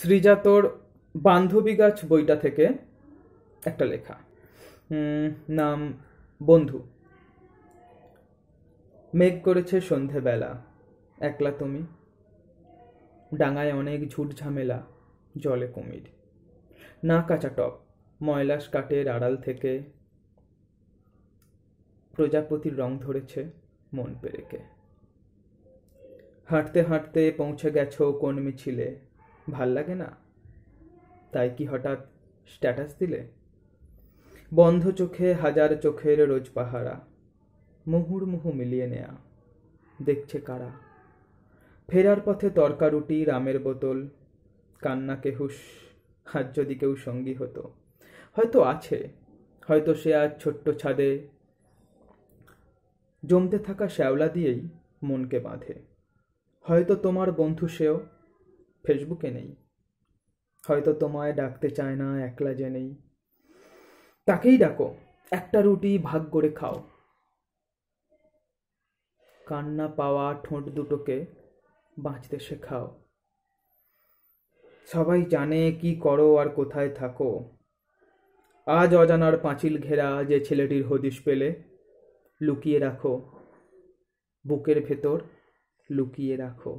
শ্রীজাতর বান্ধবী গাছ বইটা থেকে একটা লেখা নাম বন্ধু মেঘ করেছে সন্ধেবেলা একলা তুমি ডাঙায় অনেক ঝুট ঝামেলা জলে কুমির না কাঁচা টপ ময়লাস কাটের আড়াল থেকে প্রজাপতির রং ধরেছে মন পেরেকে হাঁটতে হাঁটতে পৌঁছে গেছ কোন মিছিলে ভাল লাগে না তাই কি হঠাৎ স্ট্যাটাস দিলে বন্ধ চোখে হাজার চোখের রোজ পাহারা মুহুর্মুহু মিলিয়ে নেয়া দেখছে কারা ফেরার পথে তরকারুটি রামের বোতল কান্নাকে হুস আর যদি কেউ সঙ্গী হতো হয়তো আছে হয়তো সে আজ ছোট্ট ছাদে জমতে থাকা শ্যাওলা দিয়েই মনকে বাঁধে হয়তো তোমার বন্ধু সেও ফেসবুকে নেই হয়তো তোমায় ডাকতে চায় না একলা যে নেই তাকেই ডাকো একটা রুটি ভাগ করে খাও কান্না পাওয়া ঠোঁট দুটোকে বাঁচতে শেখাও সবাই জানে কি করো আর কোথায় থাকো আজ অজানার পাঁচিল ঘেরা যে ছেলেটির হদিশ পেলে লুকিয়ে রাখো বুকের ভেতর লুকিয়ে রাখো